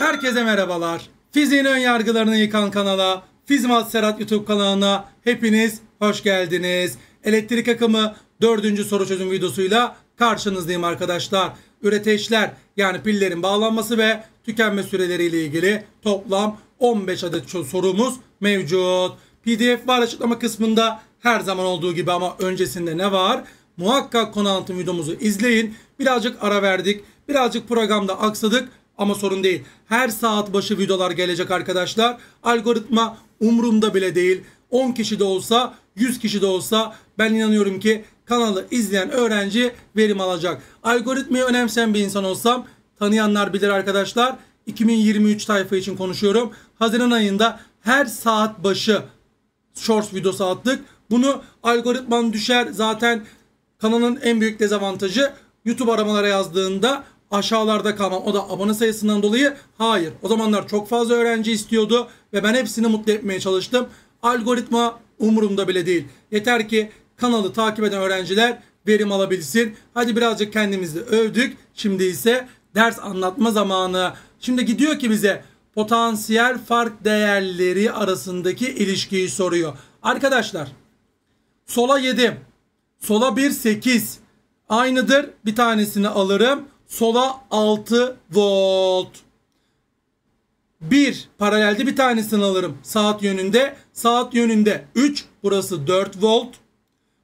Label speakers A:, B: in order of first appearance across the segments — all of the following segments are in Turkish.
A: Herkese merhabalar. Fiziğin ön yargılarını yıkan kanala, Fizmat Serhat YouTube kanalına hepiniz hoş geldiniz. Elektrik akımı 4. soru çözüm videosuyla karşınızdayım arkadaşlar. Üreteçler yani pillerin bağlanması ve tükenme süreleriyle ilgili toplam 15 adet sorumuz mevcut. PDF var açıklama kısmında her zaman olduğu gibi ama öncesinde ne var? Muhakkak konu anlatım videomuzu izleyin. Birazcık ara verdik. Birazcık programda aksadık. Ama sorun değil. Her saat başı videolar gelecek arkadaşlar. Algoritma umurumda bile değil. 10 kişi de olsa 100 kişi de olsa ben inanıyorum ki kanalı izleyen öğrenci verim alacak. Algoritmayı önemseyen bir insan olsam tanıyanlar bilir arkadaşlar. 2023 tayfa için konuşuyorum. Haziran ayında her saat başı shorts videosu attık. Bunu algoritman düşer zaten kanalın en büyük dezavantajı YouTube aramalara yazdığında aşağılarda kalmam. O da abone sayısından dolayı hayır. O zamanlar çok fazla öğrenci istiyordu ve ben hepsini mutlu etmeye çalıştım. Algoritma umurumda bile değil. Yeter ki kanalı takip eden öğrenciler verim alabilsin. Hadi birazcık kendimizi övdük. Şimdi ise ders anlatma zamanı. Şimdi gidiyor ki bize potansiyel fark değerleri arasındaki ilişkiyi soruyor. Arkadaşlar sola 7, sola 1 8 aynıdır. Bir tanesini alırım. Sola 6 volt. Bir paralelde bir tanesini alırım. Saat yönünde. Saat yönünde 3. Burası 4 volt.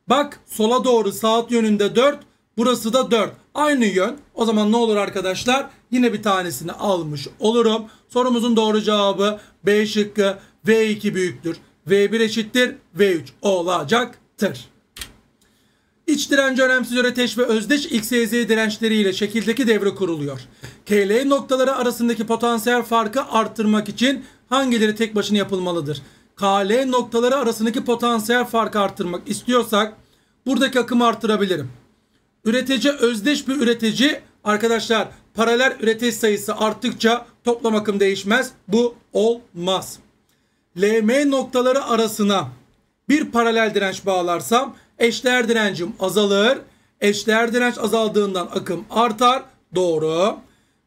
A: Bak sola doğru saat yönünde 4. Burası da 4. Aynı yön. O zaman ne olur arkadaşlar? Yine bir tanesini almış olurum. Sorumuzun doğru cevabı B şıkkı. V2 büyüktür. V1 eşittir. V3 olacaktır. İç direnci önemsiz öreteş ve özdeş XYZ dirençleriyle şekildeki devre kuruluyor. KL noktaları arasındaki potansiyel farkı arttırmak için hangileri tek başına yapılmalıdır? KL noktaları arasındaki potansiyel farkı arttırmak istiyorsak buradaki akımı arttırabilirim. Üretici özdeş bir üretici arkadaşlar paralel üretici sayısı arttıkça toplam akım değişmez. Bu olmaz. LM noktaları arasına bir paralel direnç bağlarsam Eşler direncim azalır. Eşler direnç azaldığından akım artar. Doğru.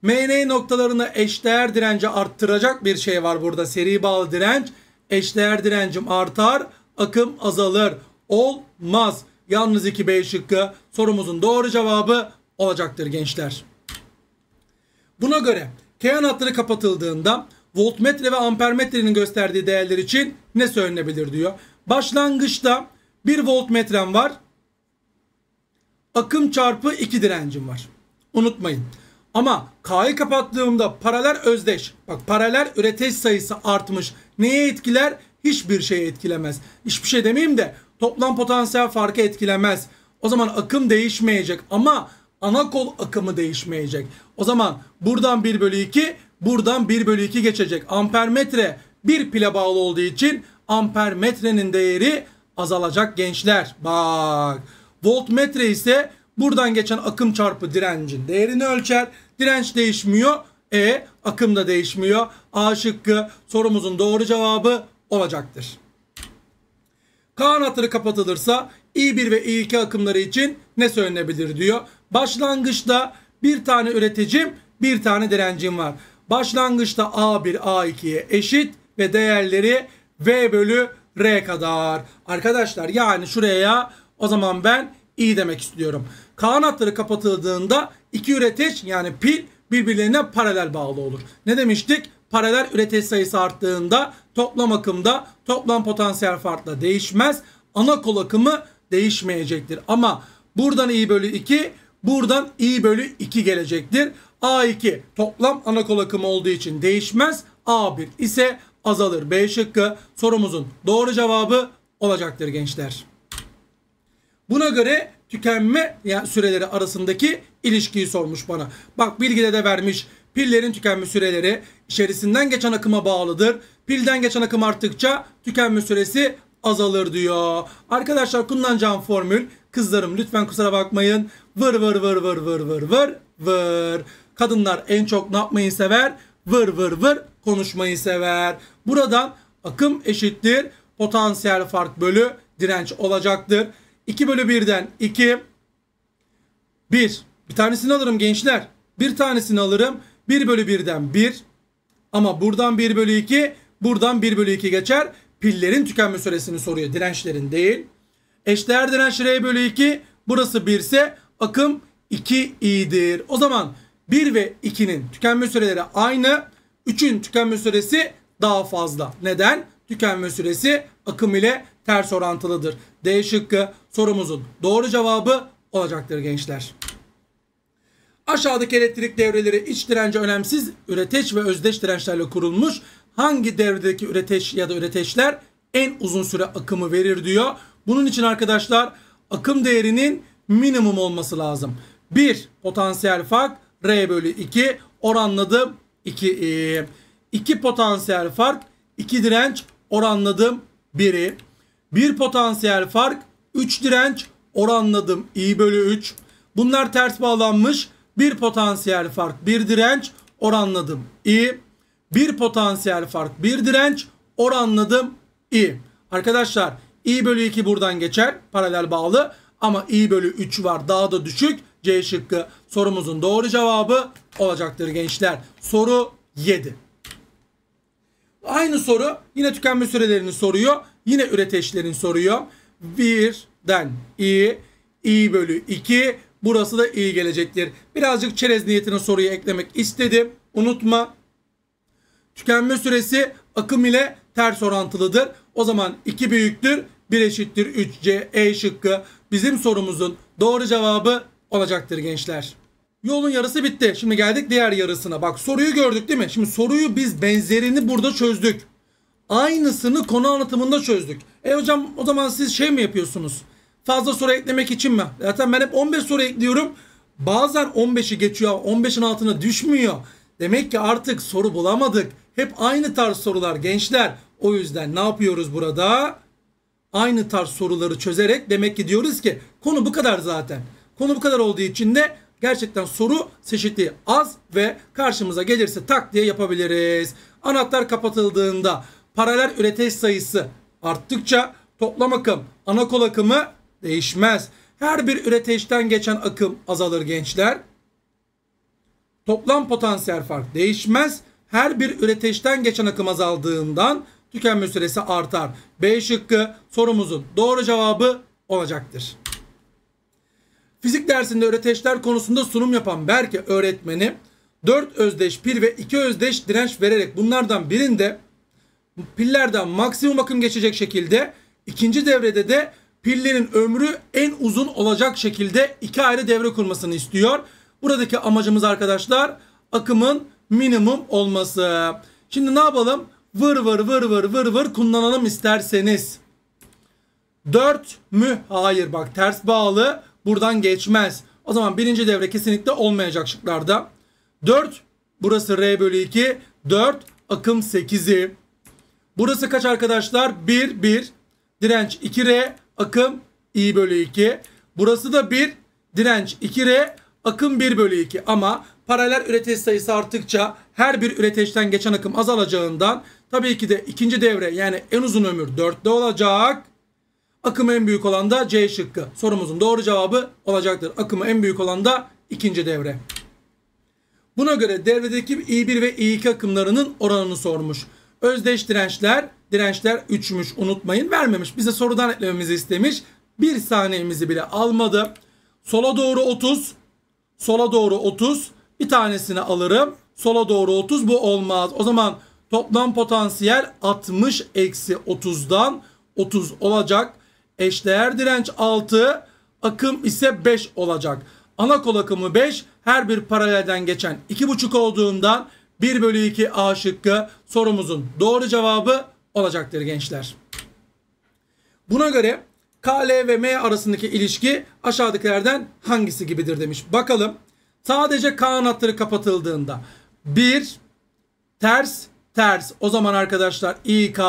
A: MN noktalarını eşdeğer dirence arttıracak bir şey var burada. Seri bağlı direnç. Eşdeğer direncim artar. Akım azalır. Olmaz. Yalnız 2B şıkkı sorumuzun doğru cevabı olacaktır gençler. Buna göre Keyan hatları kapatıldığında voltmetre ve ampermetrenin gösterdiği değerler için ne söylenebilir diyor. Başlangıçta 1 voltmetrem var. Akım çarpı 2 direncim var. Unutmayın. Ama K'yı kapattığımda paralel özdeş. Bak paralel üreteç sayısı artmış. Neye etkiler? Hiçbir şeye etkilemez. Hiçbir şey demeyeyim de toplam potansiyel farkı etkilemez. O zaman akım değişmeyecek ama ana kol akımı değişmeyecek. O zaman buradan 1 bölü 2 buradan 1 bölü 2 geçecek. Ampermetre bir pile bağlı olduğu için ampermetrenin değeri azalacak gençler. Bak voltmetre ise buradan geçen akım çarpı direncin değerini ölçer. Direnç değişmiyor. E akım da değişmiyor. A şıkkı sorumuzun doğru cevabı olacaktır. K anahtarı kapatılırsa i1 ve i2 akımları için ne söylenebilir diyor. Başlangıçta bir tane üreticim bir tane direncim var. Başlangıçta A1 A2'ye eşit ve değerleri V bölü R kadar. Arkadaşlar yani şuraya o zaman ben i demek istiyorum. Kanatları kapatıldığında iki üreteç yani pil birbirlerine paralel bağlı olur. Ne demiştik? Paralel üreteç sayısı arttığında toplam akımda toplam potansiyel farkla değişmez. Ana kol akımı değişmeyecektir. Ama buradan i bölü 2 buradan i bölü 2 gelecektir. A2 toplam ana kol akımı olduğu için değişmez. A1 ise azalır. B şıkkı sorumuzun doğru cevabı olacaktır gençler. Buna göre tükenme yani süreleri arasındaki ilişkiyi sormuş bana. Bak bilgide de vermiş. Pillerin tükenme süreleri içerisinden geçen akıma bağlıdır. Pilden geçen akım arttıkça tükenme süresi azalır diyor. Arkadaşlar kullanacağım formül kızlarım lütfen kusura bakmayın. Vır vır vır vır vır vır vır vır. Kadınlar en çok ne yapmayı sever? Vır vır vır konuşmayı sever. Buradan akım eşittir potansiyel fark bölü direnç olacaktır. 2 bölü 1'den 2 1 bir tanesini alırım gençler. Bir tanesini alırım. 1 bölü 1'den 1 ama buradan 1 bölü 2 buradan 1 bölü 2 geçer. Pillerin tükenme süresini soruyor dirençlerin değil. Eşdeğer direnç R bölü 2 burası 1 ise akım 2i'dir. O zaman 1 ve 2'nin tükenme süreleri aynı. 3'ün tükenme süresi daha fazla. Neden? Tükenme süresi akım ile ters orantılıdır. D şıkkı sorumuzun doğru cevabı olacaktır gençler. Aşağıdaki elektrik devreleri iç direnci önemsiz üreteç ve özdeş dirençlerle kurulmuş. Hangi devredeki üreteç ya da üreteçler en uzun süre akımı verir diyor. Bunun için arkadaşlar akım değerinin minimum olması lazım. 1 potansiyel fark R bölü 2 oranladım iki, e, iki potansiyel fark, iki direnç oranladım biri. Bir potansiyel fark, üç direnç oranladım i bölü 3. Bunlar ters bağlanmış. Bir potansiyel fark, bir direnç oranladım i. Bir potansiyel fark, bir direnç oranladım i. Arkadaşlar i bölü 2 buradan geçer paralel bağlı ama i bölü 3 var daha da düşük. C şıkkı sorumuzun doğru cevabı olacaktır gençler. Soru 7. Aynı soru yine tükenme sürelerini soruyor. Yine üreteçlerini soruyor. 1'den i, i bölü 2 burası da i gelecektir. Birazcık çerez niyetine soruyu eklemek istedim. Unutma tükenme süresi akım ile ters orantılıdır. O zaman 2 büyüktür 1 eşittir 3C E şıkkı bizim sorumuzun doğru cevabı olacaktır gençler. Yolun yarısı bitti. Şimdi geldik diğer yarısına. Bak soruyu gördük değil mi? Şimdi soruyu biz benzerini burada çözdük. Aynısını konu anlatımında çözdük. E hocam o zaman siz şey mi yapıyorsunuz? Fazla soru eklemek için mi? Zaten ben hep 15 soru ekliyorum. Bazen 15'i geçiyor. 15'in altına düşmüyor. Demek ki artık soru bulamadık. Hep aynı tarz sorular gençler. O yüzden ne yapıyoruz burada? Aynı tarz soruları çözerek demek ki diyoruz ki konu bu kadar zaten. Konu bu kadar olduğu için de gerçekten soru çeşitliği az ve karşımıza gelirse tak diye yapabiliriz. Anahtar kapatıldığında paralel üreteç sayısı arttıkça toplam akım ana kol akımı değişmez. Her bir üreteçten geçen akım azalır gençler. Toplam potansiyel fark değişmez. Her bir üreteçten geçen akım azaldığından tükenme süresi artar. B şıkkı sorumuzun doğru cevabı olacaktır. Fizik dersinde öğreteçler konusunda sunum yapan Berke öğretmeni 4 özdeş pil ve 2 özdeş direnç vererek bunlardan birinde pillerden maksimum akım geçecek şekilde ikinci devrede de pillerin ömrü en uzun olacak şekilde iki ayrı devre kurmasını istiyor. Buradaki amacımız arkadaşlar akımın minimum olması. Şimdi ne yapalım? Vır vır vır vır vır vır kullanalım isterseniz. 4 mü? Hayır bak ters bağlı buradan geçmez. O zaman birinci devre kesinlikle olmayacak şıklarda. 4 burası R bölü 2. 4 akım 8'i. Burası kaç arkadaşlar? 1 1. Direnç 2R akım I bölü 2. Burası da 1 direnç 2R akım 1 bölü 2. Ama paralel üreteç sayısı arttıkça her bir üreteçten geçen akım azalacağından tabii ki de ikinci devre yani en uzun ömür 4'te olacak. Akım en büyük olan da C şıkkı. Sorumuzun doğru cevabı olacaktır. Akımı en büyük olan da ikinci devre. Buna göre devredeki I1 ve I2 akımlarının oranını sormuş. Özdeş dirençler, dirençler 3'müş unutmayın vermemiş. Bize sorudan eklememizi istemiş. Bir saniyemizi bile almadı. Sola doğru 30, sola doğru 30 bir tanesini alırım. Sola doğru 30 bu olmaz. O zaman toplam potansiyel 60 eksi 30'dan 30 olacak. Eşdeğer direnç 6, akım ise 5 olacak. Ana kol akımı 5, her bir paralelden geçen 2,5 olduğundan 1 bölü 2 A şıkkı sorumuzun doğru cevabı olacaktır gençler. Buna göre KL ve M arasındaki ilişki aşağıdakilerden hangisi gibidir demiş. Bakalım sadece K anahtarı kapatıldığında 1 ters ters o zaman arkadaşlar İK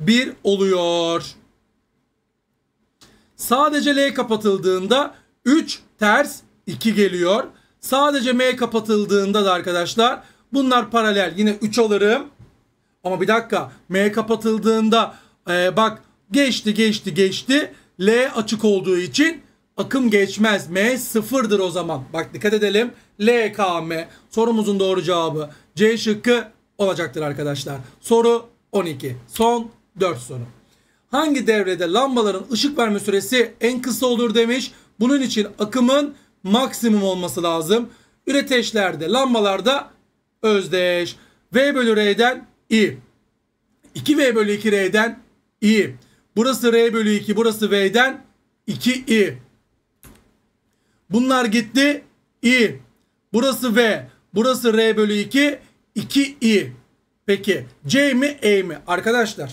A: 1 oluyor. Sadece L kapatıldığında 3 ters 2 geliyor. Sadece M kapatıldığında da arkadaşlar bunlar paralel. Yine 3 alırım. Ama bir dakika M kapatıldığında e, bak geçti geçti geçti. L açık olduğu için akım geçmez. M sıfırdır o zaman. Bak dikkat edelim. L, K, M. Sorumuzun doğru cevabı C şıkkı olacaktır arkadaşlar. Soru 12. Son 4 soru hangi devrede lambaların ışık verme süresi en kısa olur demiş. Bunun için akımın maksimum olması lazım. Üreteşlerde, lambalarda özdeş. V bölü R'den I. 2V bölü 2R'den I. Burası R bölü 2, burası V'den 2I. Bunlar gitti. I. Burası V. Burası R bölü 2. 2I. Peki C mi E mi? Arkadaşlar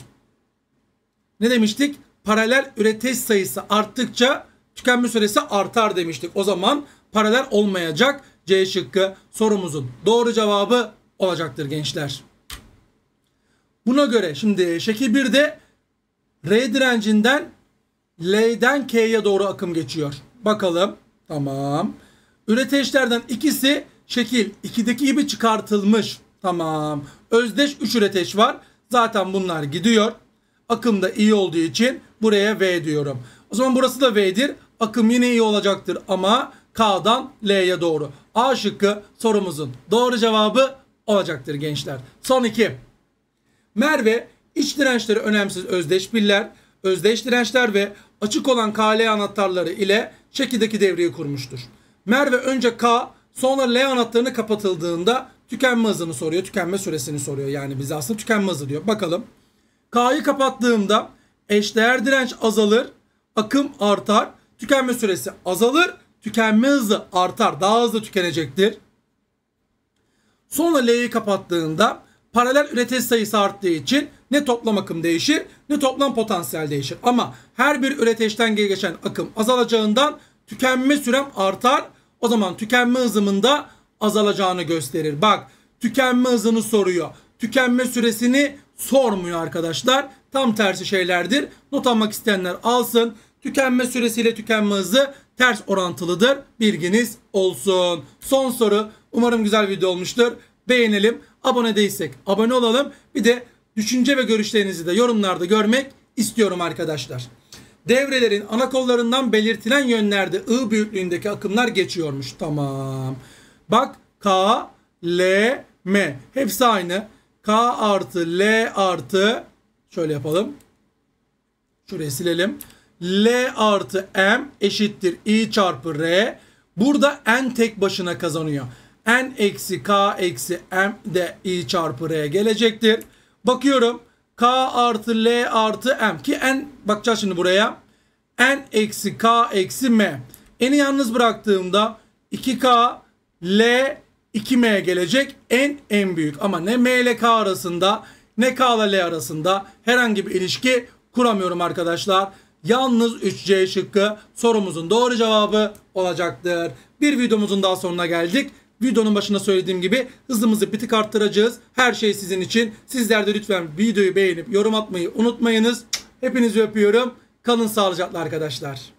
A: ne demiştik? Paralel üretiş sayısı arttıkça tükenme süresi artar demiştik. O zaman paralel olmayacak. C şıkkı sorumuzun doğru cevabı olacaktır gençler. Buna göre şimdi şekil 1'de R direncinden L'den K'ye doğru akım geçiyor. Bakalım. Tamam. Üreteçlerden ikisi şekil 2'deki gibi çıkartılmış. Tamam. Özdeş 3 üreteç var. Zaten bunlar gidiyor. Akım da iyi olduğu için buraya V diyorum. O zaman burası da V'dir. Akım yine iyi olacaktır ama K'dan L'ye doğru. A şıkkı sorumuzun doğru cevabı olacaktır gençler. Son iki. Merve iç dirençleri önemsiz özdeş piller, özdeş dirençler ve açık olan KL anahtarları ile şekildeki devreyi kurmuştur. Merve önce K sonra L anahtarını kapatıldığında tükenme hızını soruyor. Tükenme süresini soruyor. Yani bize aslında tükenme hızı diyor. Bakalım. K'yı kapattığımda eşdeğer direnç azalır, akım artar, tükenme süresi azalır, tükenme hızı artar, daha hızlı tükenecektir. Sonra L'yi kapattığında paralel üretici sayısı arttığı için ne toplam akım değişir ne toplam potansiyel değişir. Ama her bir üreteçten geçen akım azalacağından tükenme sürem artar. O zaman tükenme hızımın da azalacağını gösterir. Bak tükenme hızını soruyor. Tükenme süresini sormuyor arkadaşlar. Tam tersi şeylerdir. Not almak isteyenler alsın. Tükenme süresiyle tükenme hızı ters orantılıdır. Bilginiz olsun. Son soru. Umarım güzel video olmuştur. Beğenelim. Abone değilsek abone olalım. Bir de düşünce ve görüşlerinizi de yorumlarda görmek istiyorum arkadaşlar. Devrelerin ana kollarından belirtilen yönlerde I büyüklüğündeki akımlar geçiyormuş. Tamam. Bak K, L, M. Hepsi aynı. K artı L artı şöyle yapalım. Şurayı silelim. L artı M eşittir I çarpı R. Burada N tek başına kazanıyor. N eksi K eksi M de I çarpı R gelecektir. Bakıyorum. K artı L artı M ki N bakacağız şimdi buraya. N eksi K eksi M. N'i yalnız bıraktığımda 2K L 2M gelecek en en büyük. Ama ne M ile K arasında ne K ile L arasında herhangi bir ilişki kuramıyorum arkadaşlar. Yalnız 3C şıkkı sorumuzun doğru cevabı olacaktır. Bir videomuzun daha sonuna geldik. Videonun başında söylediğim gibi hızımızı bir tık arttıracağız. Her şey sizin için. Sizler de lütfen videoyu beğenip yorum atmayı unutmayınız. Hepinizi öpüyorum. Kalın sağlıcakla arkadaşlar.